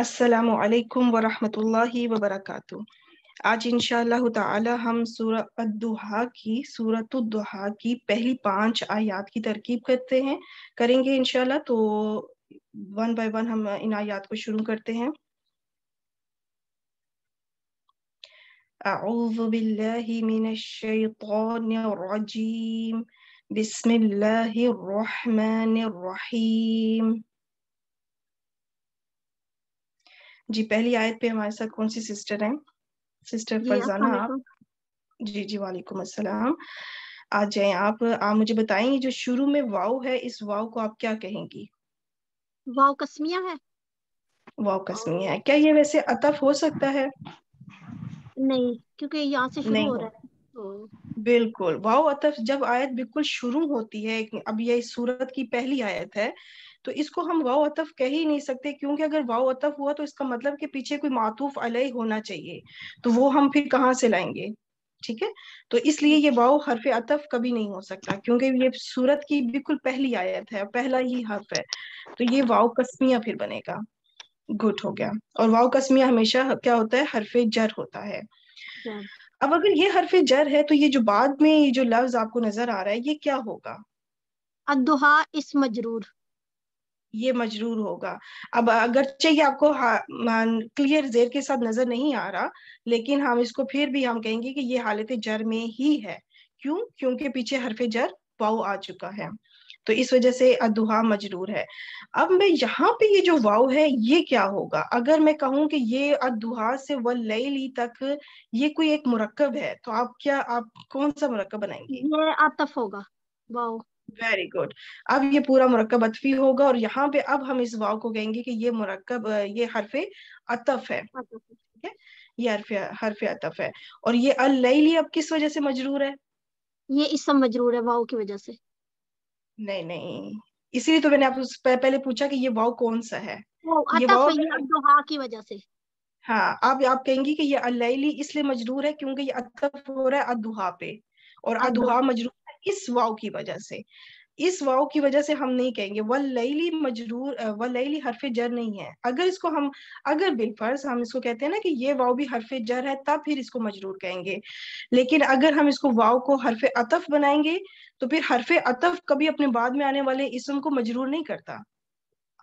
السلام عليكم ورحمۃ اللہ وبرکاتہ آج انشاء اللہ تعالی हम सूरह الदुहा की सूरत الदुहा की पहली पांच आयात की तरकीब करते हैं करेंगे इंशाल्लाह تو ون بائی ون ہم ان آیات کو شروع کرتے ہیں أعوذ بالله من الشيطان الرجيم بسم الله الرحمن الرحيم جی پہلی آیت پہ ہمارے ساتھ کون سی سسٹر سسٹر ہیں جی، فرزانہ آپ جی جی وعلیکم السلام آ جائیں آپ آپ مجھے بتائیں جو شروع میں واؤ ہے اس واؤ کو آپ کیا کہیں گی واؤ کسمیا ہے واؤ کسمیا ہے کیا یہ ویسے عطف ہو سکتا ہے نہیں کیونکہ یہاں سے شروع ہو رہا ہے بالکل واؤ اطف جب آیت بالکل شروع ہوتی ہے اب یہ سورت کی پہلی آیت ہے تو اس کو ہم واؤ عطف کہہ ہی نہیں سکتے کیونکہ اگر واؤ عطف ہوا تو اس کا مطلب کہ پیچھے کوئی معطوف علیہ ہونا چاہیے تو وہ ہم پھر کہاں سے لائیں گے ٹھیک ہے تو اس لیے یہ واؤ حرف عطف کبھی نہیں ہو سکتا کیونکہ یہ کی پہلی آیت ہے پہلا ہی حرف ہے تو یہ واؤ قسمیہ پھر بنے گا گٹ ہو گیا اور واؤ قسمیہ ہمیشہ کیا ہوتا ہے حرف جر ہوتا ہے اب اگر یہ حرف جر ہے تو یہ جو بعد میں یہ جو لفظ آپ کو نظر آ رہا ہے یہ کیا ہوگا ادوہا اس مجرور یہ مجرور ہوگا اب اگرچہ یہ آپ کو کلیئر زیر کے ساتھ نظر نہیں آ رہا لیکن ہم اس کو پھر بھی ہم کہیں گے کہ یہ حالت جر میں ہی ہے کیوں کیونکہ پیچھے حرف جر واؤ آ چکا ہے تو اس وجہ سے ادوہا مجرور ہے اب میں یہاں پہ یہ جو واؤ ہے یہ کیا ہوگا اگر میں کہوں کہ یہ ادوہا سے ولیلی تک یہ کوئی ایک مرکب ہے تو آپ کیا آپ کون سا مرکب بنائیں گے یہ آتف ہوگا واؤ ویری گڈ اب یہ پورا مرکب اطفی ہوگا اور یہاں پہ اب ہم اس واؤ کو کہیں گے کہ یہ مرکب یہ حرف اطف ہے یہ حرف اطف ہے اور یہ اللیلی اب کس وجہ سے مجرور ہے یہ سے مجرور ہے واؤ کی وجہ نہیں نہیں اسی لیے تو میں نے آپ پہلے پوچھا کہ یہ واؤ کون سا ہے یہ واؤ کی وجہ سے ہاں اب آپ کہیں گی کہ یہ اللیلی اس لیے مجرور ہے کیونکہ یہ اطف رہا ہے ادوہا پہ اور ادوہا مجرور اس واؤ کی وجہ سے اس واؤ کی وجہ سے ہم نہیں کہیں گے ولیلی مجرور ولیلی حرف جر نہیں ہے اگر اس کو ہم اگر بالفرض ہم اس کو کہتے ہیں نا کہ یہ واؤ بھی حرف جر ہے تب پھر اس کو مجرور کہیں گے لیکن اگر ہم اس کو واؤ کو حرف عطف بنائیں گے تو پھر حرف عطف کبھی اپنے بعد میں آنے والے اسم کو مجرور نہیں کرتا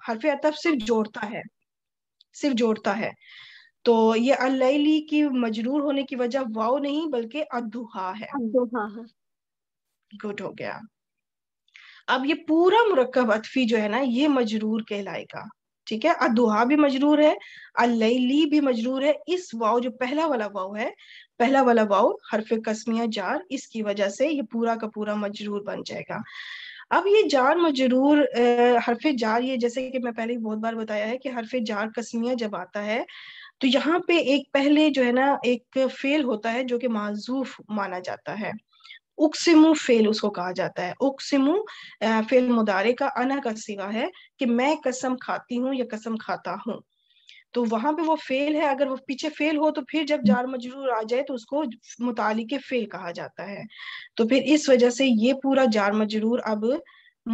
حرف عطف صرف جوڑتا ہے صرف جوڑتا ہے تو یہ اللیلی کی مجرور ہونے کی وجہ واؤ نہیں بلکہ ادھوہا ہے گڈ ہو گیا اب یہ پورا مرکب عطفی جو ہے نا یہ مجرور کہلائے گا ٹھیک ہے ادوہا بھی مجرور ہے اللیلی بھی مجرور ہے اس واؤ جو پہلا والا واؤ ہے پہلا والا واؤ حرف قسمیہ جار اس کی وجہ سے یہ پورا کا پورا مجرور بن جائے گا اب یہ جار مجرور حرف جار یہ جیسے کہ میں پہلے بہت بار بتایا ہے کہ حرف جار قسمیہ جب آتا ہے تو یہاں پہ ایک پہلے جو ہے نا ایک فیل ہوتا ہے جو کہ معذوف مانا جاتا ہے اکسمو فیل اس کو کہا جاتا ہے اکسمو فیل مدارے کا انا کا سوا ہے کہ میں قسم کھاتی ہوں یا قسم کھاتا ہوں تو وہاں پہ وہ فیل ہے اگر وہ پیچھے فیل ہو تو پھر جب جار مجرور آ جائے تو اس کو متعلق فیل کہا جاتا ہے تو پھر اس وجہ سے یہ پورا جار مجرور اب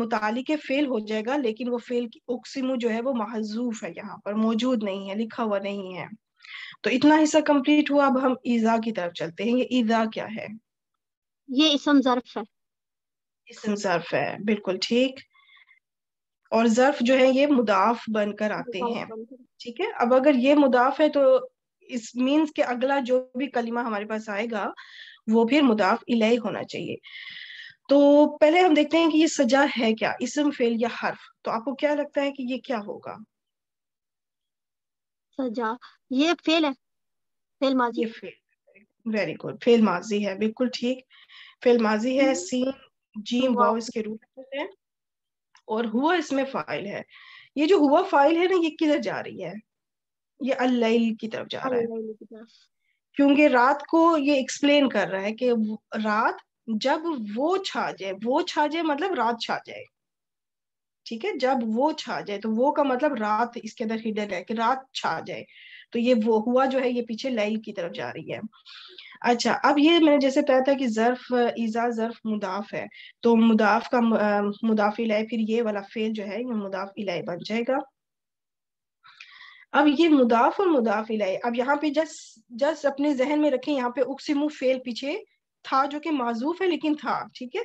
متعلق فیل ہو جائے گا لیکن وہ فیل اکسمو جو ہے وہ محضوف ہے یہاں پر موجود نہیں ہے لکھا ہوا نہیں ہے تو اتنا حصہ کمپلیٹ ہوا اب ہم ایزا کی طرف چلتے ہیں یہ ایزا کیا ہے یہ اسم ظرف ہے اسم ظرف ہے بالکل ٹھیک اور ظرف جو ہے یہ مدعف بن کر آتے ہیں ٹھیک ہے اب اگر یہ مدعف ہے تو اس مینس کے اگلا جو بھی کلمہ ہمارے پاس آئے گا وہ پھر مدعف الہی ہونا چاہیے تو پہلے ہم دیکھتے ہیں کہ یہ سجا ہے کیا اسم فیل یا حرف تو آپ کو کیا لگتا ہے کہ یہ کیا ہوگا سجا یہ فیل ہے فیل ماضی یہ فیل ویری گڈ فیل ماضی ہے بالکل ٹھیک فیل ماضی ہے سین جیم اس کے اور ہوا اس میں فائل ہے یہ جو ہوا فائل ہے نا یہ کدھر جا رہی ہے یہ اللہ کی طرف جا رہا ہے کیونکہ رات کو یہ ایکسپلین کر رہا ہے کہ رات جب وہ چھا جائے وہ چھا جائے مطلب رات چھا جائے ٹھیک ہے جب وہ چھا جائے تو وہ کا مطلب رات اس کے اندر ہڈن ہے کہ رات چھا جائے تو یہ وہ ہوا جو ہے یہ پیچھے لائل کی طرف جا رہی ہے اچھا اب یہ میں نے جیسے کہا تھا کہ ظرف ظرف ایزا مداف ہے تو مداف کا مدافع اب یہ مداف اور مدافع اب یہاں پہ جس جس اپنے ذہن میں رکھیں یہاں پہ اک فیل پیچھے تھا جو کہ معذوف ہے لیکن تھا ٹھیک ہے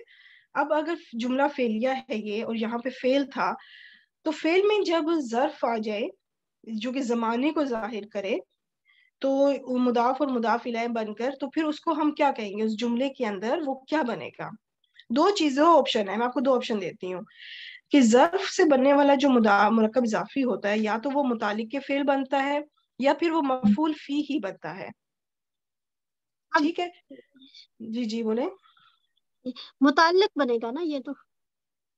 اب اگر جملہ فیلیا ہے یہ اور یہاں پہ فیل تھا تو فیل میں جب ظرف آ جائے جو کہ زمانے کو ظاہر کرے تو مداف اور علیہ بن کر تو پھر اس کو ہم کیا کہیں گے اس جملے کے اندر وہ کیا بنے گا دو چیزوں آپشن ہے میں آپ کو دو آپشن دیتی ہوں کہ ظرف سے بننے والا جو مرکب اضافی ہوتا ہے یا تو وہ متعلق کے فیل بنتا ہے یا پھر وہ مفعول فی ہی بنتا ہے ٹھیک ہے جی جی بولے متعلق بنے گا نا یہ تو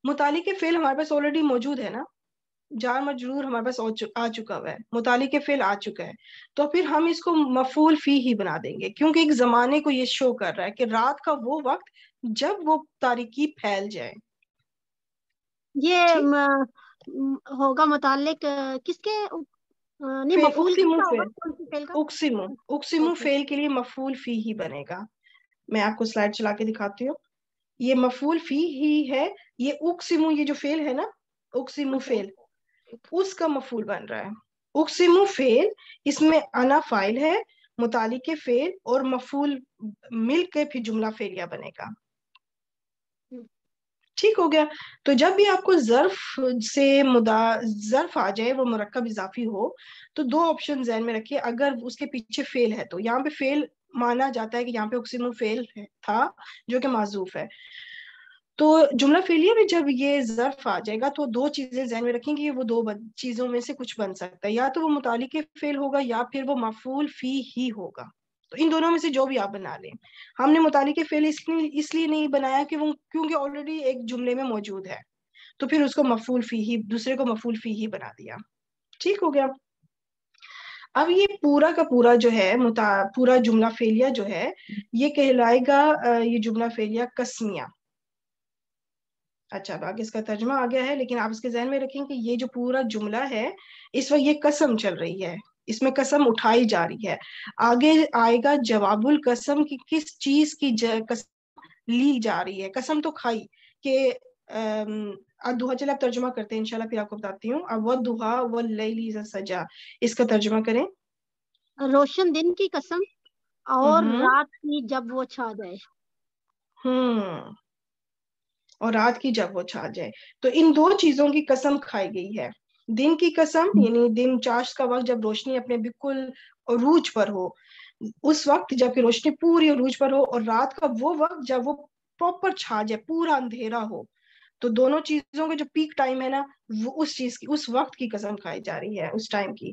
متعلق فیل ہمارے پاس آلریڈی موجود ہے نا جار مجرور ہمارے پاس آ چکا ہوا ہے متعلق فعل آ چکا ہے تو پھر ہم اس کو مفول فی ہی بنا دیں گے کیونکہ ایک زمانے کو یہ شو کر رہا ہے کہ رات کا وہ وقت جب وہ تاریکی پھیل جائے یہ ہوگا متعلق کس کے کے لیے مفول فی ہی بنے گا میں آپ کو سلائڈ چلا کے دکھاتی ہوں یہ مفول فی ہی ہے یہ اکسیمو یہ جو فیل ہے نا اکسیمو فیل اس کا مفول بن رہا ہے اقسمو فیل اس میں انا فائل ہے متعلق فیل اور مفول مل کے پھر جملہ فیلیا بنے گا ٹھیک ہو گیا تو جب بھی آپ کو ظرف سے مدا ظرف آ جائے وہ مرکب اضافی ہو تو دو آپشن ذہن میں رکھیے اگر اس کے پیچھے فیل ہے تو یہاں پہ فیل مانا جاتا ہے کہ یہاں پہ اکسیمو فیل تھا جو کہ معذوف ہے تو جملہ فیلیا میں جب یہ ضرف آ جائے گا تو دو چیزیں ذہن میں رکھیں گے وہ دو چیزوں میں سے کچھ بن سکتا ہے یا تو وہ متعلق فیل ہوگا یا پھر وہ مفول فی ہی ہوگا تو ان دونوں میں سے جو بھی آپ بنا لیں ہم نے متعلق فیل اس لیے نہیں بنایا کہ وہ کیونکہ آلریڈی ایک جملے میں موجود ہے تو پھر اس کو مفول فی ہی دوسرے کو مفول فی ہی بنا دیا ٹھیک ہو گیا اب یہ پورا کا پورا جو ہے پورا جملہ فیلیا جو ہے یہ کہلائے گا یہ جملہ فیلیا کسمیا اچھا اب آگے اس کا ترجمہ آ گیا ہے لیکن آپ اس کے ذہن میں رکھیں کہ یہ جو پورا جملہ ہے اس وقت یہ قسم چل رہی ہے اس میں قسم اٹھائی جا رہی ہے آگے آئے گا جواب القسم کی کس چیز کی قسم لی جا رہی ہے قسم تو کھائی کہ دوہا چلے آپ ترجمہ کرتے ہیں انشاءاللہ پھر آپ کو بتاتی ہوں اب وہ دوہا و لیلی سجا اس کا ترجمہ کریں روشن دن کی قسم اور رات کی جب وہ چھا جائے ہوں اور رات کی جب وہ چھا جائے تو ان دو چیزوں کی قسم کھائی گئی ہے دن دن کی قسم یعنی کا وقت جب روشنی اپنے بالکل عروج پر ہو اس وقت جب کہ روشنی پوری عروج پر ہو اور رات کا وہ وقت جب وہ پراپر چھا جائے پورا اندھیرا ہو تو دونوں چیزوں کا جو پیک ٹائم ہے نا وہ اس چیز کی اس وقت کی قسم کھائی جا رہی ہے اس ٹائم کی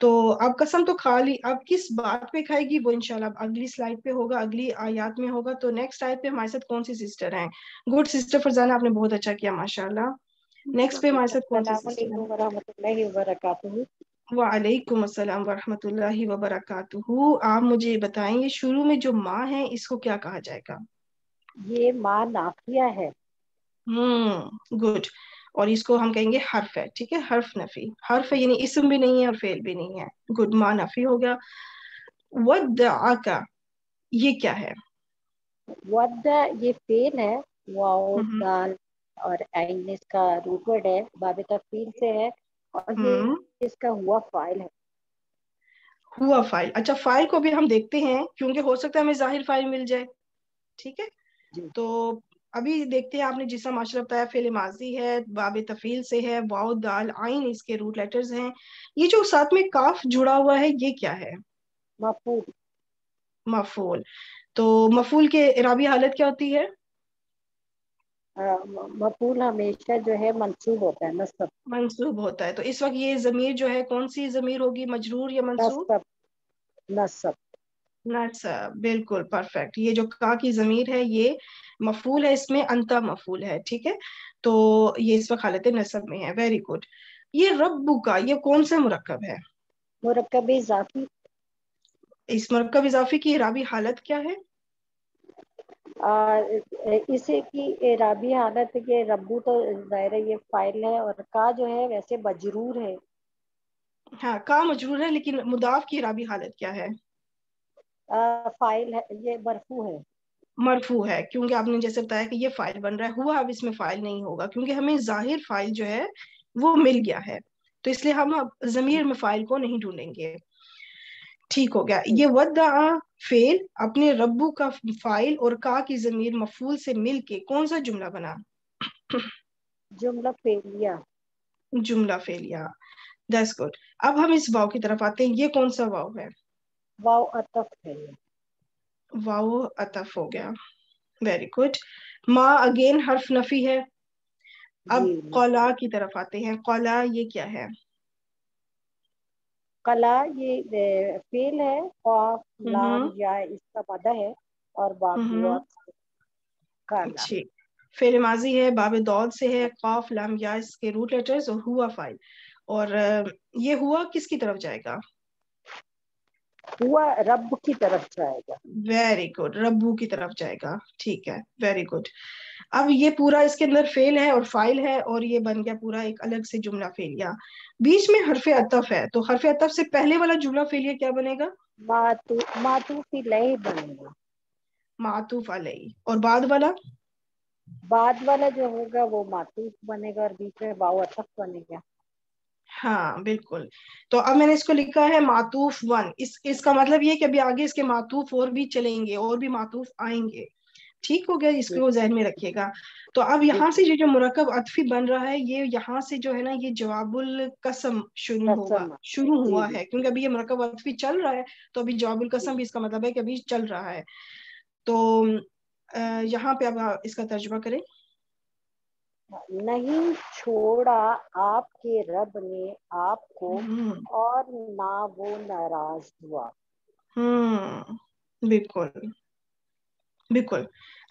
تو اب قسم تو کھا لی اب کس بات پہ کھائے گی وہ انشاءاللہ اگلی سلائڈ پہ ہوگا اگلی آیات میں ہوگا تو نیکسٹ آیت پہ ہمارے ساتھ کون سی سسٹر ہیں گڈ سسٹر فرزانہ آپ نے بہت اچھا کیا ماشاءاللہ نیکسٹ پہ ہمارے ساتھ کون سی سسٹر وبرکاتہ وعلیکم السلام ورحمۃ اللہ وبرکاتہ آپ مجھے بتائیں یہ شروع میں جو ماں ہے اس کو کیا کہا جائے گا یہ ماں نافیہ ہے ہم گڈ اور اس کو ہم کہیں گے حرف ہے ٹھیک ہے حرف نفی حرف ہے یعنی اسم بھی نہیں ہے اور فعل بھی نہیں ہے گڈ ماں نفی ہو گیا ودعا کا یہ کیا ہے ودعا یہ فعل ہے واو دال اور عین اس کا روٹ ہے باب تفیل سے ہے اور یہ اس کا ہوا فائل ہے ہوا فائل اچھا فائل کو بھی ہم دیکھتے ہیں کیونکہ ہو سکتا ہے ہمیں ظاہر فائل مل جائے ٹھیک ہے جی۔ تو ابھی دیکھتے ہیں آپ نے جس طرح ماشاء بتایا فیل ماضی ہے باب تفیل سے ہے واؤ دال آئین اس کے روٹ لیٹرز ہیں یہ جو ساتھ میں کاف جڑا ہوا ہے یہ کیا ہے مفول مفول تو مفول کے عرابی حالت کیا ہوتی ہے مفول ہمیشہ جو ہے منصوب ہوتا ہے نصب منصوب ہوتا ہے تو اس وقت یہ ضمیر جو ہے کون سی ضمیر ہوگی مجرور یا منصوب نصب نصب بالکل پرفیکٹ یہ جو کا کی ضمیر ہے یہ مفول ہے اس میں انتا مفول ہے ٹھیک ہے تو یہ اس وقت حالت نصب میں ہے ویری گڈ یہ ربو کا یہ کون سا مرکب ہے مرکب اضافی اس مرکب اضافی کی عرابی حالت کیا ہے اسے کی عرابی حالت یہ ربو تو ظاہر ہے یہ فائل ہے اور کا جو ہے ویسے بجرور ہے ہاں کا مجرور ہے لیکن مدع کی حالت کیا ہے یہ برفو ہے مرفو ہے کیونکہ آپ نے جیسے بتایا کہ یہ فائل بن رہا ہے ہوا اب اس میں فائل نہیں ہوگا کیونکہ ہمیں ظاہر فائل جو ہے وہ مل گیا ہے تو اس لیے ہم اب ضمیر میں فائل کو نہیں ڈھونڈیں گے ٹھیک ہو گیا یہ ودا فیل اپنے ربو کا فائل اور کا کی ضمیر مفول سے مل کے کون سا جملہ بنا جملہ فیلیا جملہ فیلیا دیٹس گڈ اب ہم اس واؤ کی طرف آتے ہیں یہ کون سا واؤ ہے واؤ اتف ہے اتف ہو گیا ویری گڈ ماں اگین حرف نفی ہے اب جی۔ قولا کی طرف آتے ہیں قولا یہ کیا ہے قلا یہ فیل ہے ہے قاف یا اس کا اور باب جی۔ ماضی ہے باب دول سے ہے قاف لام یا اس کے روٹ لیٹرز اور ہوا فائل اور یہ ہوا کس کی طرف جائے گا ہوا رب کی طرف جائے گا ویری گڈ ربو کی طرف جائے گا ٹھیک ہے ویری گڈ اب یہ پورا اس کے اندر فیل ہے اور فائل ہے اور یہ بن گیا پورا ایک الگ سے جملہ فیلیا بیچ میں حرف عطف ہے تو حرف عطف سے پہلے والا جملہ فیلیا کیا بنے گا ماتوف علیہ بنے گا ماتوف علیہ اور بعد والا بعد والا جو ہوگا وہ ماتوف بنے گا اور بیچ میں باو عطف بنے گا ہاں بالکل تو اب میں نے اس کو لکھا ہے معطوف ون اس کا مطلب یہ کہ ابھی آگے اس کے معطوف اور بھی چلیں گے اور بھی معطوف آئیں گے ٹھیک ہو گیا اس کو ذہن میں رکھے گا تو اب یہاں سے جو مرکب عطفی بن رہا ہے یہ یہاں سے جو ہے نا یہ جواب القسم شروع ہوا شروع جی، ہوا جی۔ ہے کیونکہ ابھی یہ مرکب عطفی چل رہا ہے تو ابھی جواب القسم بھی اس کا مطلب ہے کہ ابھی چل رہا ہے تو یہاں پہ اب اس کا ترجمہ کریں نہیں چھوڑا آپ کے رب نے آپ کو اور نہ وہ ناراض ہوا بالکل بالکل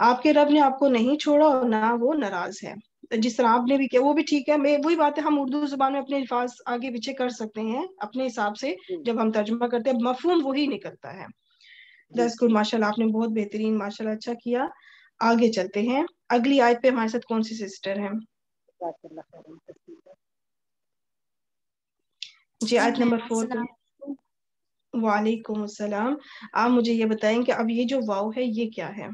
آپ کے رب نے آپ کو نہیں چھوڑا اور نہ وہ ناراض ہے جس طرح آپ نے بھی کیا وہ بھی ٹھیک ہے میں وہی بات ہے ہم اردو زبان میں اپنے الفاظ آگے پیچھے کر سکتے ہیں اپنے حساب سے جی۔ جب ہم ترجمہ کرتے ہیں مفہوم وہی نکلتا ہے جی۔ ماشاء اللہ آپ نے بہت بہترین ماشاء اللہ اچھا کیا آگے چلتے ہیں اگلی آیت پہ ہمارے ساتھ کون سی سسٹر ہیں جی آیت نمبر فور وعلیکم السلام آپ مجھے یہ بتائیں کہ اب یہ جو واؤ ہے یہ کیا ہے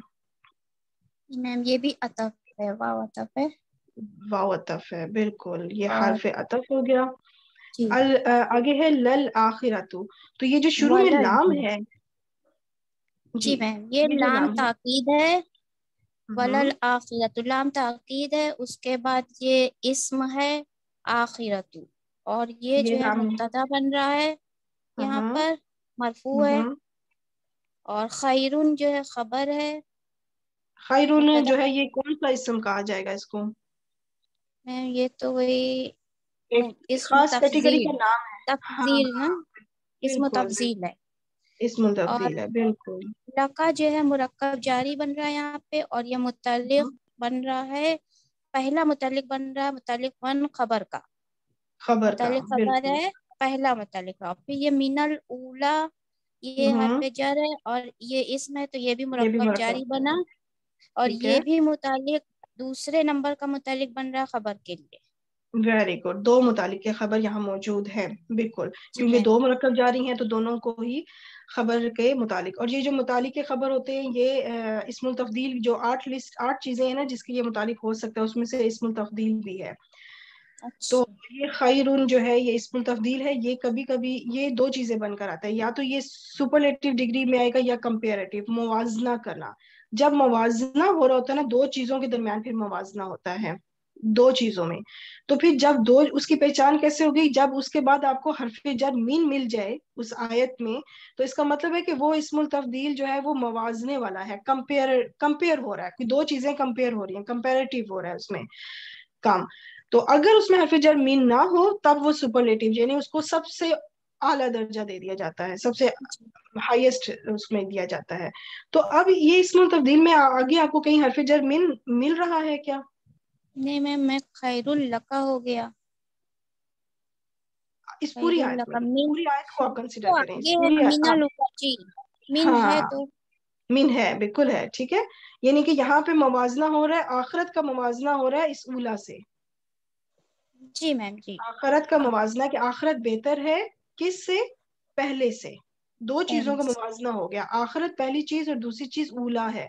میم یہ بھی عطف ہے عطف عطف ہے ہے بالکل یہ حرف عطف ہو گیا جی۔ آگے ہے لل للآرۃ تو یہ جو شروع میں لام ہے جی میم یہ لام ہے ولل آخرت اللہ تاکید ہے اس کے بعد یہ اسم ہے آخرت اور یہ جو ہے مبتدا بن رہا ہے یہاں پر مرفوع ہے اور خیرون جو ہے خبر ہے خیرون جو ہے یہ کون سا اسم کہا جائے گا اس کو یہ تو وہی ہاں۔ تفضیل نا اسم تفضیل ہے بالکل لکا جو ہے مرکب جاری بن رہا ہے یہاں پہ اور یہ متعلق بن رہا ہے پہلا متعلق بن رہا ہے متعلق ون خبر کا خبر خبر کا ہے پہلا متعلق اور یہ اس میں تو یہ بھی مرکب جاری بنا اور یہ بھی متعلق دوسرے نمبر کا متعلق بن رہا خبر کے لیے ویری گڈ دو متعلق کے خبر یہاں موجود ہیں بالکل جی، دو مرکب جاری ہیں تو دونوں کو ہی خبر کے متعلق اور یہ جو متعلق خبر ہوتے ہیں یہ اسم التفدیل جو آٹھ لسٹ آٹھ چیزیں ہیں نا جس کے یہ متعلق ہو سکتا ہے اس میں سے اسم التفدیل بھی ہے تو اچھا۔ یہ خیرون جو ہے یہ اسم التفدیل ہے یہ کبھی کبھی یہ دو چیزیں بن کر آتا ہے یا تو یہ سپرلیٹیو ڈگری میں آئے گا یا کمپیریٹیو موازنہ کرنا جب موازنہ ہو رہا ہوتا ہے نا دو چیزوں کے درمیان پھر موازنہ ہوتا ہے دو چیزوں میں تو پھر جب دو اس کی پہچان کیسے ہوگی جب اس کے بعد آپ کو حرف جر مین مل جائے اس آیت میں تو اس کا مطلب ہے کہ وہ اسم التفدیل جو ہے وہ موازنے والا ہے کمپیئر کمپیئر ہو رہا ہے دو چیزیں کمپیئر ہو رہی ہیں کمپیریٹیو ہو رہا ہے اس میں کام تو اگر اس میں حرف جر مین نہ ہو تب وہ سپرلیٹیو یعنی اس کو سب سے اعلیٰ درجہ دے دیا جاتا ہے سب سے ہائیسٹ اس میں دیا جاتا ہے تو اب یہ اسم التفدیل میں آگے آپ کو کہیں حرف جر مین مل رہا ہے کیا نہیں میم میں خیر اللقہ ہو گیا اس پوری آیت پوری مین ہے تو بالکل ہے ٹھیک ہے یعنی کہ یہاں پہ موازنہ ہو رہا ہے آخرت کا موازنہ ہو رہا ہے اس اولا سے جی میم جی آخرت کا موازنہ کہ آخرت بہتر ہے کس سے پہلے سے دو ہاں، چیزوں کا جی۔ موازنہ ہو گیا آخرت پہلی چیز اور دوسری چیز اولا ہے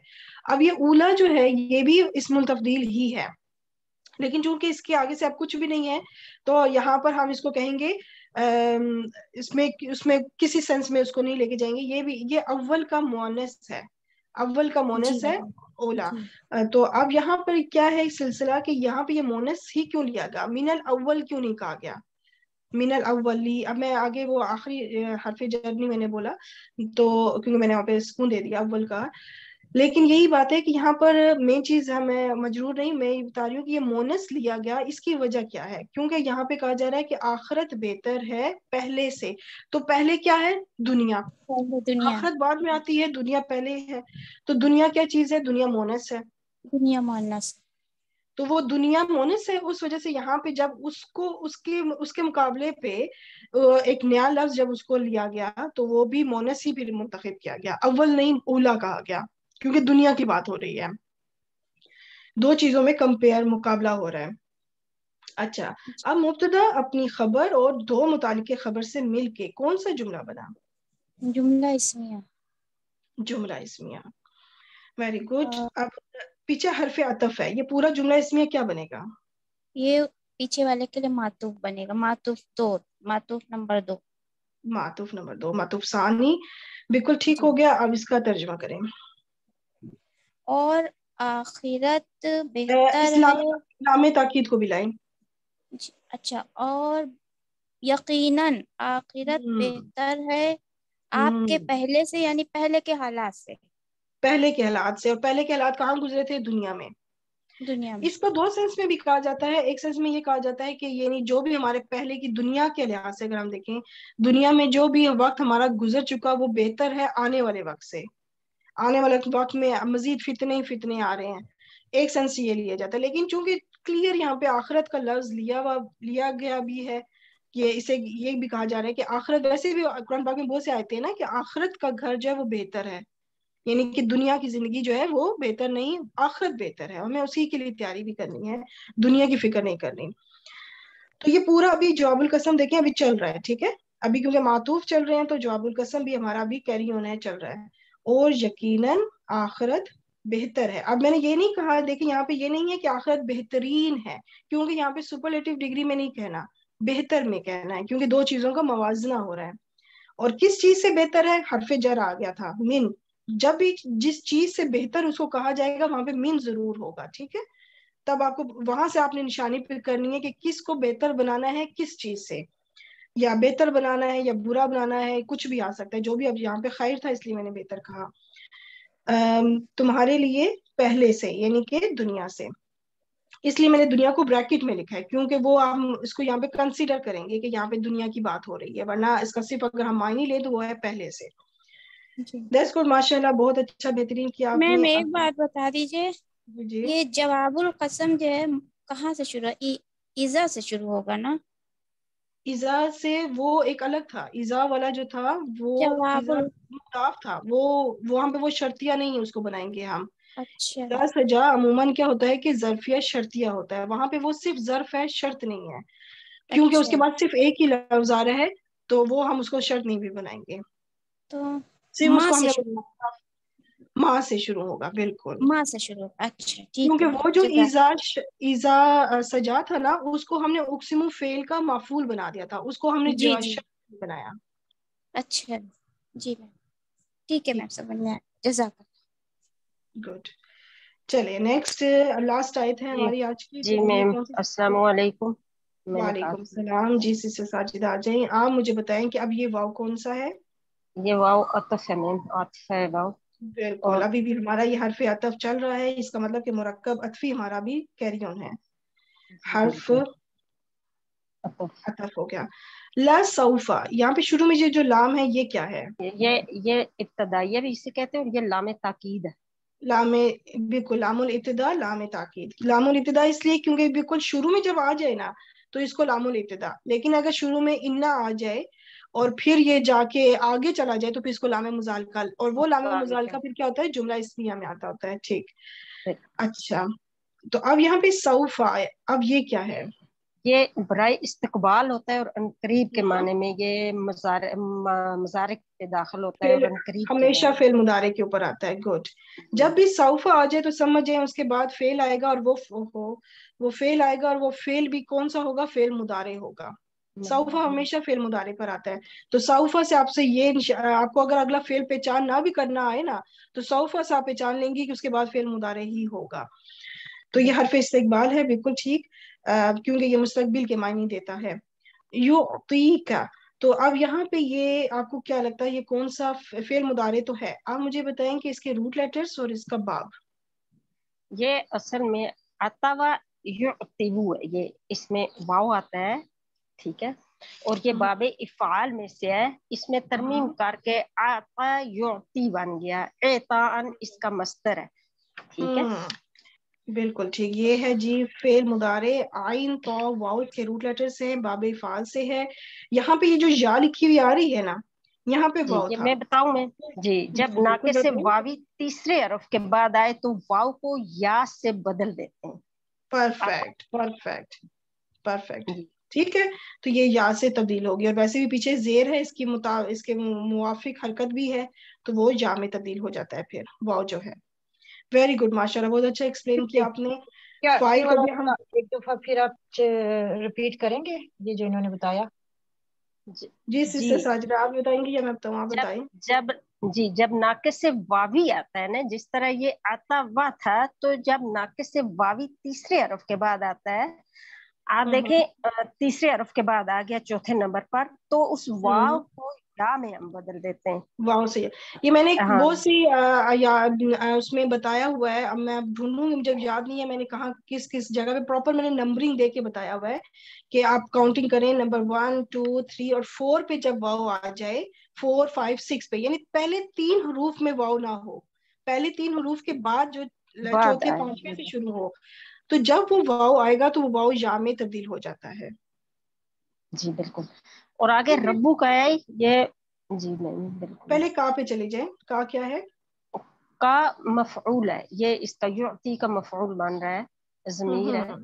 اب یہ اولا جو ہے یہ بھی اسم التفدیل ہی ہے لیکن چونکہ اس کے آگے سے اب کچھ بھی نہیں ہے تو یہاں پر ہم اس کو کہیں گے اس اس میں میں کسی سینس میں اس کو نہیں لے کے جائیں گے یہ بھی یہ اول کا مونس ہے اول کا مونس جی ہے اولا جی۔ تو اب یہاں پر کیا ہے ایک سلسلہ کہ یہاں پہ یہ مونس ہی کیوں لیا گیا مین الاول کیوں نہیں کہا گیا من الاولی اب میں آگے وہ آخری حرف جرنی میں نے بولا تو کیونکہ میں نے وہاں پہ دے دیا اول کا لیکن یہی بات ہے کہ یہاں پر مین چیز ہمیں میں مجرور نہیں میں یہ بتا رہی ہوں کہ یہ مونس لیا گیا اس کی وجہ کیا ہے کیونکہ یہاں پہ کہا جا رہا ہے کہ آخرت بہتر ہے پہلے سے تو پہلے کیا ہے دنیا آخرت بعد میں آتی ہے دنیا پہلے ہے تو دنیا کیا چیز ہے دنیا مونس ہے دنیا مونس تو وہ دنیا مونس ہے اس وجہ سے یہاں پہ جب اس کو اس کے اس کے مقابلے پہ ایک نیا لفظ جب اس کو لیا گیا تو وہ بھی مونس ہی پھر منتخب کیا گیا اول نہیں اولا کہا گیا کیونکہ دنیا کی بات ہو رہی ہے دو چیزوں میں کمپیئر مقابلہ ہو رہا ہے اچھا اب مبتدا اپنی خبر اور دو متعلق خبر سے مل کے کون سا جملہ بنا جملہ اسمیہ جملہ اسمیہ ویری گڈ اب پیچھے حرف عطف ہے یہ پورا جملہ اسمیہ کیا بنے گا یہ پیچھے والے کے لیے معطوف بنے گا معطوف دو معطوف نمبر دو معطوف نمبر دو معطوف ثانی بالکل ٹھیک جی۔ ہو گیا اب اس کا ترجمہ کریں اور آخرت بہتر تاکید کو بھی لائیں جی، اچھا اور یقیناً آخرت بہتر ہے آپ کے پہلے سے یعنی پہلے کے حالات سے پہلے کے حالات سے اور پہلے کے حالات کہاں گزرے تھے دنیا میں اس کو دو سینس میں بھی کہا جاتا ہے ایک سینس میں یہ کہا جاتا ہے کہ یعنی جو بھی ہمارے پہلے کی دنیا کے لحاظ سے اگر ہم دیکھیں دنیا میں جو بھی وقت ہمارا گزر چکا وہ بہتر ہے آنے والے وقت سے آنے والے وقت میں مزید فتنے ہی فتنے آ رہے ہیں ایک سنس یہ لیا جاتا ہے لیکن چونکہ کلیئر یہاں پہ آخرت کا لفظ لیا ہوا لیا گیا بھی ہے یہ اسے یہ بھی کہا جا رہا ہے کہ آخرت ویسے بھی قرآن پاک میں بہت سے آئے ہیں نا کہ آخرت کا گھر جو ہے وہ بہتر ہے یعنی کہ دنیا کی زندگی جو ہے وہ بہتر نہیں آخرت بہتر ہے ہمیں اسی کے لیے تیاری بھی کرنی ہے دنیا کی فکر نہیں کرنی تو یہ پورا ابھی جواب القسم دیکھیں ابھی چل رہا ہے ٹھیک ہے ابھی کیونکہ معطوف چل رہے ہیں تو جواب القسم بھی ہمارا ابھی کیری ہونا ہے چل رہا ہے اور یقیناً آخرت بہتر ہے اب میں نے یہ نہیں کہا دیکھیں یہاں پہ یہ نہیں ہے کہ آخرت بہترین ہے کیونکہ یہاں پہ سپرلیٹو ڈگری میں نہیں کہنا بہتر میں کہنا ہے کیونکہ دو چیزوں کا موازنہ ہو رہا ہے اور کس چیز سے بہتر ہے حرف جر آ گیا تھا من جب بھی جس چیز سے بہتر اس کو کہا جائے گا وہاں پہ من ضرور ہوگا ٹھیک ہے تب آپ کو وہاں سے آپ نے نشانی پھر کرنی ہے کہ کس کو بہتر بنانا ہے کس چیز سے یا بہتر بنانا ہے یا برا بنانا ہے کچھ بھی آ سکتا ہے جو بھی اب یہاں پہ خیر تھا اس لیے میں نے بہتر کہا تمہارے لیے پہلے سے یعنی کہ دنیا سے اس لیے میں نے دنیا کو بریکٹ میں لکھا ہے کیونکہ وہ اس کو یہاں پہ کنسیڈر کریں گے کہ یہاں پہ دنیا کی بات ہو رہی ہے ورنہ اس کا صرف اگر ہم معنی لیں تو وہ ہے پہلے سے جی۔ ماشاء اللہ بہت اچھا بہترین کیا ایک بات بتا دیجیے جی۔ یہ جواب القسم جو ہے کہاں سے شروع ایزا سے شروع ہوگا نا ایزا سے وہ ایک الگ تھا ایزا والا جو تھا وہ مضاف تھا وہ وہاں پہ وہ شرطیہ نہیں اس کو بنائیں گے ہم اچھا سجا عموماً کیا ہوتا ہے کہ ظرفیہ شرطیہ ہوتا ہے وہاں پہ وہ صرف ظرف ہے شرط نہیں ہے کیونکہ اس اچھا۔ کے بعد صرف ایک ہی لفظ آ رہا ہے تو وہ ہم اس کو شرط نہیں بھی بنائیں گے تو صرف ماں سے شروع ہوگا بالکل ماں سے شروع ہوگا اچھا کیونکہ وہ جو جی، ایزا ایزا سجا تھا نا اس کو ہم نے اکسم فیل کا معفول بنا دیا تھا اس کو ہم نے جیوا جی۔ شخص بنایا اچھا جی میم ٹھیک ہے میم سب بنیا جزاک اللہ گڈ چلے نیکسٹ لاسٹ آئے تھے جی۔ ہماری آج کی جی میم السلام علیکم وعلیکم السلام جی سی سے ساجد آ جائیں آپ مجھے بتائیں کہ اب یہ واؤ کون سا ہے یہ واؤ عطف ہے میم عطف ہے واؤ بالکل ابھی بھی ہمارا یہ حرف عطف چل رہا ہے اس کا مطلب کہ مرکب عطفی ہمارا بھی ہے حرف عطف ہو گیا لا سوفا یہاں پہ شروع میں یہ جو لام ہے یہ کیا ہے یہ یہ بھی اسے کہتے ہیں یہ لام تاکید لام بالکل لام الابتدا لام تاکید لام الابتدا اس لیے کیونکہ بالکل شروع میں جب آ جائے نا تو اس کو لام الابتدا لیکن اگر شروع میں انا آ جائے اور پھر یہ جا کے آگے چلا جائے تو پھر اس کو لامہ مزالکہ اور وہ لامہ مزالکہ پھر کیا ہوتا ہے جملہ اسمیہ میں آتا ہوتا ہے ٹھیک اچھا تو اب یہاں پہ سوفا اب یہ کیا ہے یہ برائے استقبال ہوتا ہے اور انقریب کے ہاں۔ معنی میں یہ مزارک پہ داخل ہوتا ہے اور ہمیشہ فیل مدارے کے اوپر آتا ہے گوڈ جب بھی سوفا آ جائے تو سمجھیں اس کے بعد فیل آئے گا اور وہ وہ فیل آئے گا اور وہ فیل بھی کون سا ہوگا فیل مدارے ہوگا صوفا ہمیشہ فیل مدارے پر آتا ہے تو صافا سے آپ سے یہ آپ کو اگر اگلا فیل پہچان نہ بھی کرنا آئے نا تو صوفہ سے آپ پہچان لیں گی کہ اس کے بعد فیل مدارے ہی ہوگا تو یہ حرف استقبال ہے بالکل ٹھیک کیونکہ یہ مستقبل کے معنی دیتا ہے یو کا تو اب یہاں پہ یہ آپ کو کیا لگتا ہے یہ کون سا فیل مدارے تو ہے آپ مجھے بتائیں کہ اس کے روٹ لیٹرز اور اس کا باب یہ اصل میں یہ اس میں واؤ آتا ہے ٹھیک ہے اور یہ ہاں۔ باب افعال میں سے ہے اس میں ترمیم ہاں۔ کر کے آتا یعطی بن گیا اعتان اس کا مستر ہے ٹھیک ہے ہاں۔ بالکل ٹھیک یہ ہے جی فیل مدارے آئین تو واؤ کے روٹ لیٹر سے ہیں باب افعال سے ہے یہاں پہ یہ جو یا لکھی ہوئی آ رہی ہے نا یہاں پہ واؤ میں بتاؤں میں جی جب ناکے سے واوی تیسرے عرف کے بعد آئے تو واؤ کو یا سے بدل دیتے ہیں پرفیکٹ پرفیکٹ پرفیکٹ ٹھیک ہے تو یہ یا سے تبدیل ہوگی اور ویسے بھی پیچھے زیر ہے اس کی متا اس کے موافق حرکت بھی ہے تو وہ یا میں تبدیل ہو جاتا ہے پھر وہ جو ہے ویری گڈ ماشاء اللہ بہت اچھا ایکسپلین کیا آپ نے ایک دفعہ پھر آپ ریپیٹ اچھا، کریں گے یہ جو انہوں نے بتایا جی سسٹر جی، جی۔ ساجرہ آپ بتائیں گے یا میں بتاؤں آپ بتائیں جب جی جب ناقص سے واوی آتا ہے نا جس طرح یہ آتا وا تھا تو جب ناقص سے واوی تیسرے عرف کے بعد آتا ہے آپ ہاں، ہاں، دیکھیں ہاں۔ تیسرے عرف کے بعد آ گیا چوتھے نمبر پر تو اس واو کو یا میں ہم بدل دیتے ہیں واو سے یہ میں نے بہت سی اس میں بتایا ہوا ہے اب میں ڈھونڈوں گی مجھے یاد نہیں ہے میں نے کہاں کس کس جگہ پہ پراپر میں نے نمبرنگ دے کے بتایا ہوا ہے کہ آپ کاؤنٹنگ کریں نمبر ون ٹو تھری اور فور پہ جب واو آ جائے فور فائیو سکس پہ یعنی پہلے تین حروف میں واو نہ ہو پہلے تین حروف کے بعد جو چوتھے پانچویں سے شروع ہو تو جب وہ واؤ آئے گا تو وہ واؤ یا میں تبدیل ہو جاتا ہے جی بالکل اور آگے ربو کا ہے یہ جی نہیں بالکل پہلے کا پہ چلے جائیں کا کیا ہے کا مفعول ہے یہ استیعتی کا مفعول بن رہا ہے ضمیر ہے ہاں،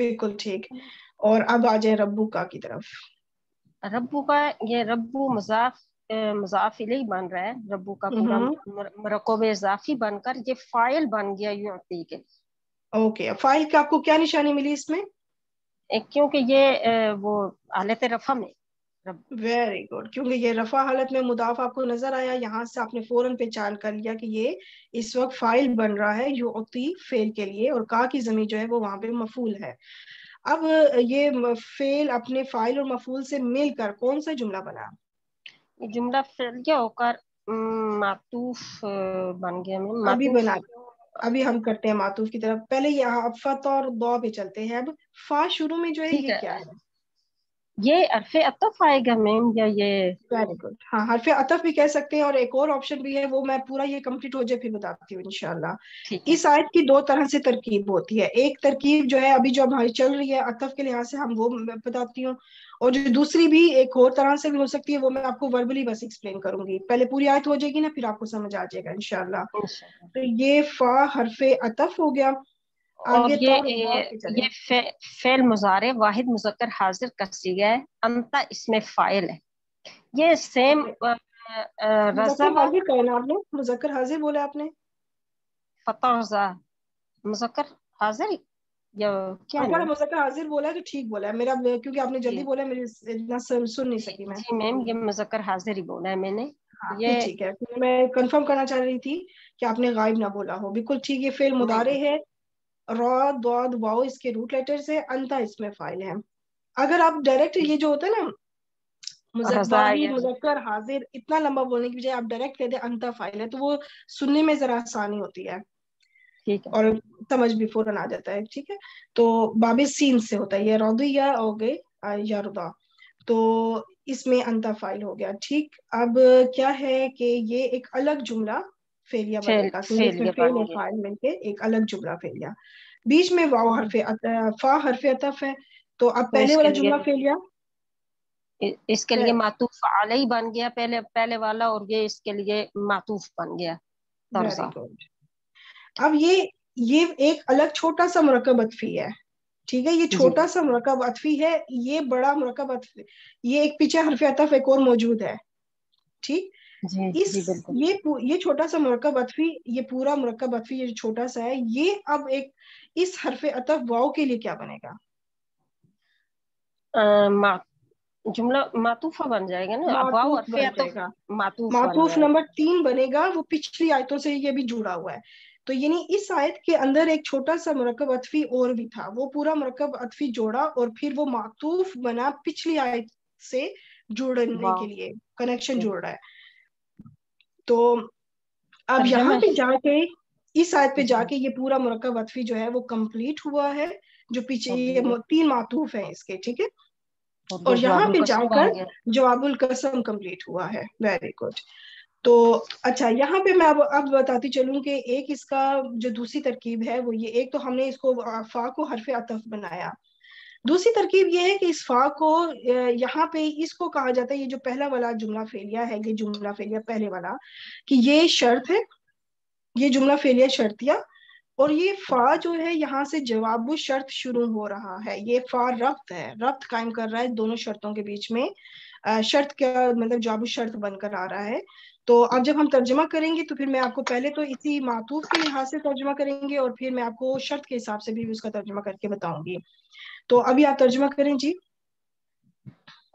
بالکل ٹھیک اور اب آ جائیں ربو کا کی طرف ربو کا یہ ربو مضاف مضاف علیہ بن رہا ہے ربو کا پورا مرکوب اضافی بن کر یہ فائل بن گیا یعطی کے اوکے فائل کا آپ کو کیا نشانی ملی اس میں کیونکہ یہ وہ حالت رفع میں ویری گڈ کیونکہ یہ رفع حالت میں مدافع آپ کو نظر آیا یہاں سے آپ نے فوراً پہچان کر لیا کہ یہ اس وقت فائل بن رہا ہے یو اتی فیل کے لیے اور کا کی زمین جو ہے وہ وہاں پہ مفول ہے اب یہ فیل اپنے فائل اور مفول سے مل کر کون سا جملہ بنا جملہ فیل کیا ہو کر معطوف بن گیا میں ابھی بنا ابھی ہم کرتے ہیں ماتوف کی طرف پہلے یہاں فتح اور دو پہ چلتے ہیں اب فا شروع میں جو ہے یہ کیا ہے یہ حرف اطف آئے گا میم یا یہ ویری گڈ ہاں حرف اطف بھی کہہ سکتے ہیں اور ایک اور آپشن بھی ہے وہ میں پورا یہ کمپلیٹ ہو جائے پھر بتاتی ہوں انشاءاللہ اس آیت کی دو طرح سے ترکیب ہوتی ہے ایک ترکیب جو ہے ابھی جو ہماری چل رہی ہے اطف کے لحاظ سے ہم وہ بتاتی ہوں اور جو دوسری بھی ایک اور طرح سے بھی ہو سکتی ہے وہ میں آپ کو وربلی بس ایکسپلین کروں گی پہلے پوری آیت ہو جائے گی نا پھر آپ کو سمجھ آ جائے گا انشاءاللہ تو یہ فا حرف اطف ہو گیا اور یہ فعل مزارے واحد مذکر حاضر کسی ہے انتا اس میں فائل ہے یہ سیم مذکر حاضر بولے آپ نے فتح رضا مذکر حاضر یا کیا آپ مذکر حاضر بولا ہے تو ٹھیک بولا ہے میرا کیونکہ آپ نے جلدی جی۔ بولا ہے میری اتنا سن نہیں سکی میں جی میم یہ مذکر حاضر ہی بولا ہے میں نے ہاں، یہ ٹھیک ہے میں کنفرم کرنا چاہ رہی تھی کہ آپ نے غائب نہ بولا ہو بالکل ٹھیک یہ فعل جی۔ مدارے ہے رو اس کے روٹ لیٹر سے انتہا اس میں فائل ہے اگر آپ ڈائریکٹ یہ جو ہوتا ہے نا مذکر حاضر اتنا لمبا بولنے کی بجائے آپ ڈائریکٹ کہتے انتہا فائل ہے تو وہ سننے میں ذرا آسانی ہوتی ہے اور سمجھ بھی فوراً آ جاتا ہے ٹھیک ہے تو باب سین سے ہوتا ہے رودو یا گئے یا ردا تو اس میں انتہا فائل ہو گیا ٹھیک اب کیا ہے کہ یہ ایک الگ جملہ فیلیا فیلیا فائل مل کے ایک الگ جملہ فیلیا بیچ میں واؤ حرف ہاں۔ فا حرف اطف ہے تو اب پہلے والا جملہ فیلیا اس کے لیے معطوف علیہ بن گیا پہلے پہلے والا اور یہ اس کے لیے معطوف بن گیا اب یہ یہ ایک الگ چھوٹا سا مرکب اطفی ہے ٹھیک ہے یہ جی۔ چھوٹا سا مرکب اطفی ہے یہ بڑا مرکب اطفی یہ ایک پیچھے حرف اطف ایک اور موجود ہے ٹھیک جی، جی، یہ چھوٹا سا مرکب اطفی یہ پورا مرکب اطفی یہ چھوٹا سا ہے یہ اب ایک اس حرف واؤ کے لیے کیا بنے گا جملہ بن جائے گا معطوف نمبر تین بنے گا وہ پچھلی آیتوں سے یہ بھی جڑا ہوا ہے تو یعنی اس آیت کے اندر ایک چھوٹا سا مرکب اطفی اور بھی تھا وہ پورا مرکب اطفی جوڑا اور پھر وہ ماتوف بنا پچھلی آیت سے جوڑنے کے لیے کنیکشن جی۔ جوڑ رہا ہے تو اب یہاں پہ جا کے اس آیت پہ جا جی۔ کے یہ پورا مرکب عطفی جو ہے وہ کمپلیٹ ہوا ہے جو پیچھے یہ تین معطوف ہیں اس کے ٹھیک ہے اور یہاں پہ جا کر جواب القسم کمپلیٹ ہوا ہے ویری گڈ تو اچھا یہاں پہ میں اب بتاتی چلوں کہ ایک اس کا جو دوسری ترکیب ہے وہ یہ ایک تو ہم نے اس کو فا کو حرف عطف بنایا دوسری ترکیب یہ ہے کہ اس فا کو یہاں پہ اس کو کہا جاتا ہے یہ جو پہلا والا جملہ فیلیا ہے یہ جملہ فیلیا پہلے والا کہ یہ شرط ہے یہ جملہ فیلیا شرطیا اور یہ فا جو ہے یہاں سے جواب و شرط شروع ہو رہا ہے یہ فا ربط ہے ربط قائم کر رہا ہے دونوں شرطوں کے بیچ میں شرط کا مطلب جواب و شرط بن کر آ رہا ہے تو اب جب ہم ترجمہ کریں گے تو پھر میں آپ کو پہلے تو اسی معطوف کے لحاظ سے ترجمہ کریں گے اور پھر میں آپ کو شرط کے حساب سے بھی اس کا ترجمہ کر کے بتاؤں گی تو ابھی آپ ترجمہ کریں جی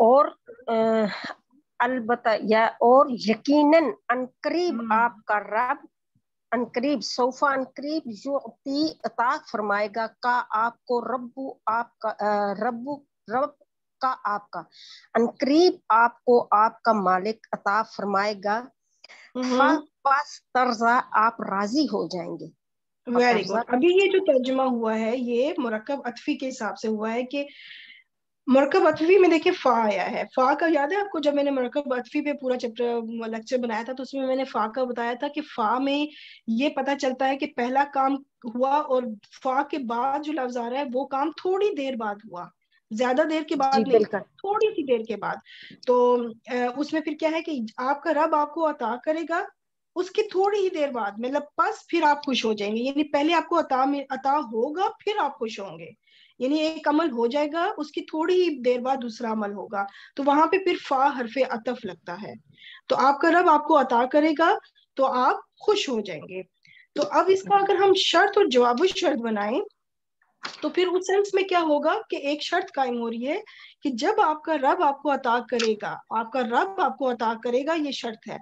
اور البتہ یا اور یقیناً قریب آپ کا رب انقریب صوفہ انقریب یعطی پی اطاق فرمائے گا کا آپ کو ربو آپ کا رب رب کا آپ کا انقریب آپ کو آپ کا مالک عطا فرمائے گا Mm-hmm. ہاں، طرزہ آپ راضی ہو جائیں گے ابھی یہ جو ترجمہ ہوا ہے یہ مرکب عطفی کے حساب سے ہوا ہے کہ مرکب عطفی میں دیکھیں فا آیا ہے فا کا یاد ہے آپ کو جب میں نے مرکب عطفی پہ پورا لیکچر بنایا تھا تو اس میں میں نے فا کا بتایا تھا کہ فا میں یہ پتا چلتا ہے کہ پہلا کام ہوا اور فا کے بعد جو لفظ آ رہا ہے وہ کام تھوڑی دیر بعد ہوا زیادہ دیر کے بعد جی، نہیں تھوڑی سی دیر کے بعد تو اس میں پھر کیا ہے کہ آپ کا رب آپ کو عطا کرے گا اس کی تھوڑی ہی دیر بعد مطلب خوش ہو جائیں گے یعنی پہلے آپ آپ کو عطا ہوگا پھر خوش ہوں گے یعنی ایک عمل ہو جائے گا اس کی تھوڑی ہی دیر بعد دوسرا عمل ہوگا تو وہاں پہ پھر فا حرف عطف لگتا ہے تو آپ کا رب آپ کو عطا کرے گا تو آپ خوش ہو جائیں گے تو اب اس کا اگر ہم شرط اور جواب شرط بنائیں تو پھر اس سینس میں کیا ہوگا کہ ایک شرط قائم ہو رہی ہے کہ جب آپ کا رب آپ کو عطا کرے گا آپ کا رب آپ کو عطا کرے گا یہ شرط ہے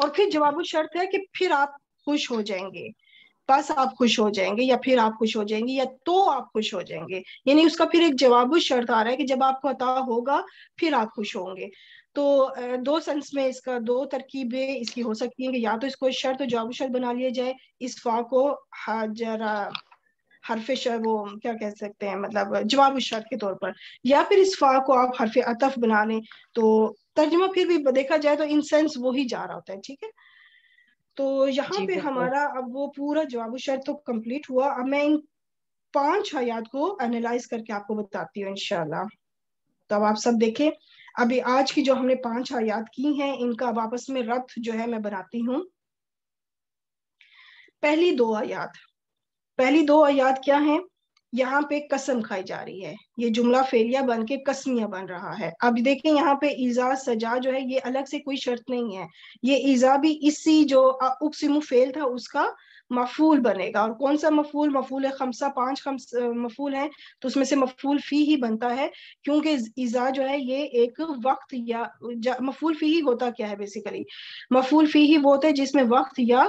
اور پھر جواب شرط ہے کہ پھر آپ خوش ہو جائیں گے بس آپ خوش ہو جائیں گے یا پھر آپ خوش ہو جائیں گے یا تو آپ خوش ہو جائیں گے یعنی اس کا پھر ایک جواب شرط آ رہا ہے کہ جب آپ کو عطا ہوگا پھر آپ خوش ہوں گے تو دو سنس میں اس کا دو ترکیبیں اس کی ہو سکتی ہیں کہ یا تو اس کو شرط جواب شرط بنا لیا جائے اس فا کو حرف شاید وہ کیا کہہ سکتے ہیں مطلب جواب و کے طور پر یا پھر اس فا کو آپ حرف عطف بنا لیں تو ترجمہ پھر بھی دیکھا جائے تو ان سینس وہی جا رہا ہوتا ہے ٹھیک ہے تو یہاں جی، پہ ہمارا اب وہ پورا جواب و تو کمپلیٹ ہوا اب میں ان پانچ حیات کو انالائز کر کے آپ کو بتاتی ہوں انشاءاللہ تو اب آپ سب دیکھیں ابھی آج کی جو ہم نے پانچ حیات کی ہیں ان کا آپس میں رتھ جو ہے میں بناتی ہوں پہلی دو حیات پہلی دو آیات کیا ہیں یہاں پہ قسم کھائی جا رہی ہے یہ جملہ فیلیا بن کے قسمیہ بن رہا ہے اب دیکھیں یہاں پہ ایزا سجا جو ہے یہ الگ سے کوئی شرط نہیں ہے یہ ایزا بھی اسی جو اقسم فیل تھا اس کا مفول بنے گا اور کون سا مفول مفول ہے خمسہ پانچ خمس مفول ہیں تو اس میں سے مفول فی ہی بنتا ہے کیونکہ ایزا جو ہے یہ ایک وقت یا مفول فی ہی ہوتا کیا ہے بیسیکلی مفول فی ہی وہ ہوتا ہے جس میں وقت یا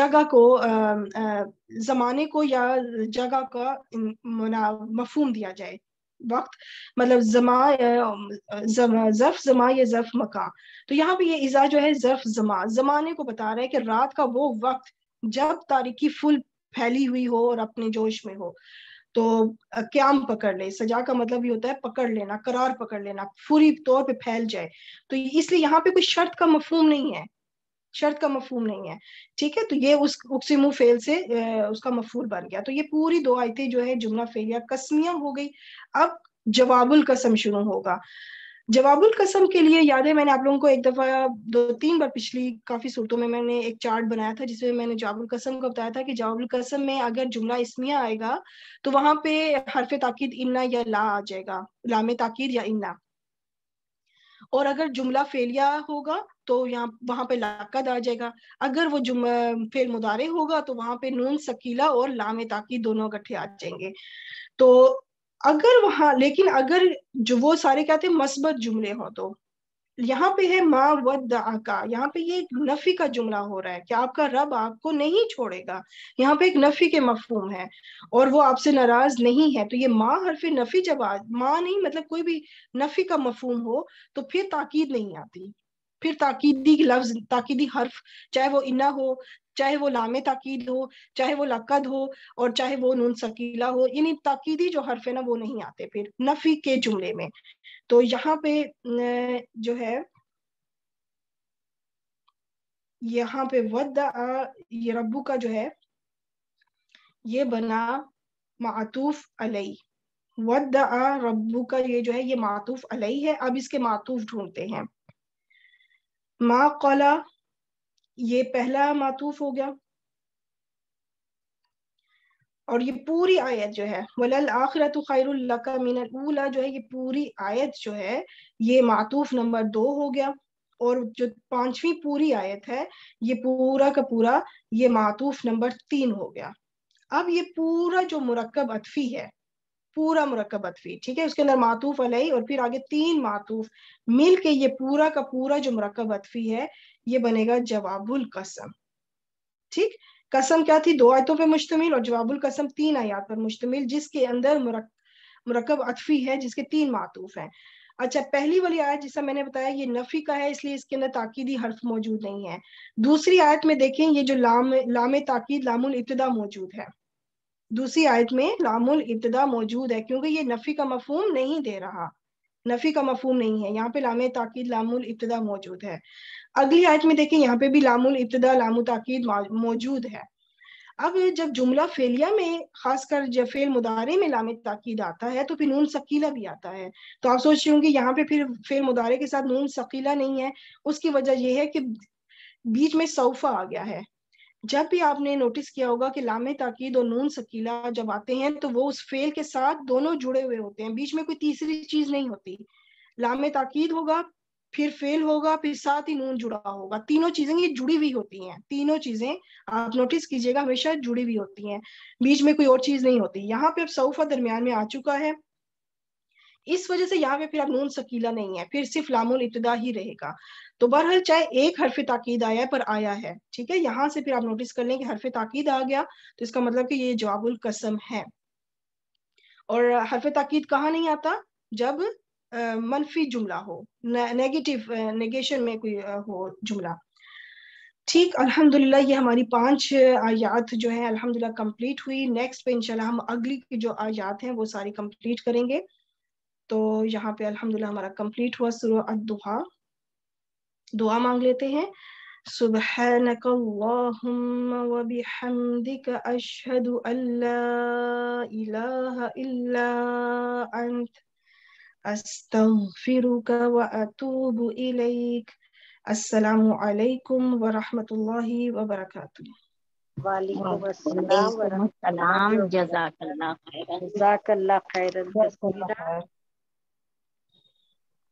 جگہ کو زمانے کو یا جگہ کا مفہوم دیا جائے وقت مطلب زما ظرف زما یا ظرف مکان تو یہاں پہ یہ ایزا جو ہے ظرف زما زمانے کو بتا رہا ہے کہ رات کا وہ وقت جب تاریخی فل پھیلی ہوئی ہو اور اپنے جوش میں ہو تو قیام پکڑ لے سجا کا مطلب یہ ہوتا ہے پکڑ لینا قرار پکڑ لینا فوری طور پہ پھیل جائے تو اس لیے یہاں پہ کوئی شرط کا مفہوم نہیں ہے شرط کا مفہوم نہیں ہے ٹھیک ہے تو یہ اس اکسیمو فیل سے اس کا مفہول بن گیا تو یہ پوری دو آیتیں جو ہے جملہ فیلیا کسمیاں ہو گئی اب جواب القسم شروع ہوگا جواب القسم کے لیے یاد ہے میں نے آپ لوگوں کو ایک دفعہ دو تین بار پچھلی کافی صورتوں میں میں نے ایک چارٹ بنایا تھا جس میں میں میں نے جواب جواب القسم القسم کو بتایا تھا کہ اگر جملہ اسمیہ آئے گا تو وہاں پہ حرف تاکید انا یا لا آ جائے گا لام تاکید یا انا اور اگر جملہ فیلیا ہوگا تو یہاں وہاں پہ لاقد آ جائے گا اگر وہ جم فیل مدارے ہوگا تو وہاں پہ نون سکیلا اور لام تاکید دونوں اکٹھے آ جائیں گے تو اگر وہاں لیکن اگر جو وہ سارے کہتے ہیں مثبت جملے ہوں تو یہاں پہ ہے ماں ود کا یہاں پہ یہ ایک نفی کا جملہ ہو رہا ہے کہ آپ کا رب آپ کو نہیں چھوڑے گا یہاں پہ ایک نفی کے مفہوم ہے اور وہ آپ سے ناراض نہیں ہے تو یہ ماں حرف نفی جب ماں نہیں مطلب کوئی بھی نفی کا مفہوم ہو تو پھر تاکید نہیں آتی پھر تاکیدی لفظ تاکیدی حرف چاہے وہ انا ہو چاہے وہ لام تاکید ہو چاہے وہ لقد ہو اور چاہے وہ نون سکیلا ہو یعنی تاکیدی جو حرف ہے نا وہ نہیں آتے پھر نفی کے جملے میں تو یہاں پہ جو ہے یہاں پہ ود یہ ربو کا جو ہے یہ بنا معطوف علی ود آ ربو کا یہ جو ہے یہ معطوف علی ہے اب اس کے معطوف ڈھونڈتے ہیں ما قلا یہ پہلا معطوف ہو گیا اور یہ پوری آیت جو ہے ولل آخرت خیر اللہ کا اللہ جو ہے یہ پوری آیت جو ہے یہ معطوف نمبر دو ہو گیا اور جو پانچویں پوری آیت ہے یہ پورا کا پورا یہ معطوف نمبر تین ہو گیا اب یہ پورا جو مرکب عطفی ہے پورا مرکب عطفی ٹھیک ہے اس کے اندر معتوف علیہ اور پھر آگے تین معطوف مل کے یہ پورا کا پورا جو مرکب عطفی ہے یہ بنے گا جواب القسم ٹھیک قسم کیا تھی دو آیتوں پہ مشتمل اور جواب القسم تین آیات پر مشتمل جس کے اندر مرکب عطفی ہے جس کے تین معطوف ہیں اچھا پہلی والی آیت جسا میں نے بتایا یہ نفی کا ہے اس لیے اس کے اندر تاکیدی حرف موجود نہیں ہے دوسری آیت میں دیکھیں یہ جو لام لام تاقید لام الابتدا موجود ہے دوسری آیت میں لام الابتدا موجود ہے کیونکہ یہ نفی کا مفہوم نہیں دے رہا نفی کا مفہوم نہیں ہے یہاں پہ لام تاقید لام الابتدا موجود ہے اگلی آیت میں دیکھیں یہاں پہ بھی لام الابتدا لام تاکید موجود ہے اب جب جملہ فیلیا میں خاص کر جب فیل مدارے میں لام تاکید آتا ہے تو پھر نون سکیلا بھی آتا ہے تو آپ سوچ رہی ہوں کہ یہاں پہ پھر فیل مدارے کے ساتھ نون سکیلا نہیں ہے اس کی وجہ یہ ہے کہ بیچ میں صوفہ آ گیا ہے جب بھی آپ نے نوٹس کیا ہوگا کہ لام تاکید اور نون سکیلا جب آتے ہیں تو وہ اس فیل کے ساتھ دونوں جڑے ہوئے ہوتے ہیں بیچ میں کوئی تیسری چیز نہیں ہوتی لام تاکید ہوگا پھر فیل ہوگا پھر ساتھ ہی نون جڑا ہوگا تینوں چیزیں یہ جڑی ہوئی ہوتی ہیں تینوں چیزیں آپ نوٹس کیجئے گا ہمیشہ جڑی ہوئی ہوتی ہیں بیچ میں کوئی اور چیز نہیں ہوتی یہاں پہ اب درمیان میں آ چکا ہے اس وجہ سے یہاں پہ پھر اب نون نہیں ہے پھر صرف لام ابتدا ہی رہے گا تو بہرحال چاہے ایک حرف تاکید آیا ہے پر آیا ہے ٹھیک ہے یہاں سے پھر آپ نوٹس کر لیں کہ حرف تاکید آ گیا تو اس کا مطلب کہ یہ جواب القسم ہے اور حرف تاکید کہاں نہیں آتا جب منفی جملہ ہو نیگیٹو نیگیشن میں کوئی ہو جملہ ٹھیک الحمد للہ یہ ہماری پانچ آیات جو ہیں الحمد للہ کمپلیٹ ہوئی نیکسٹ پہ انشاءاللہ ہم اگلی کی جو آیات ہیں وہ ساری کمپلیٹ کریں گے تو یہاں پہ الحمد للہ ہمارا کمپلیٹ ہوا سورہ دہا دعا مانگ لیتے ہیں أستغفرك وأتوب إليك السلام عليكم ورحمة الله وبركاته وعليكم السلام ورحمة الله جزاك الله خيرا جزاك الله خيرا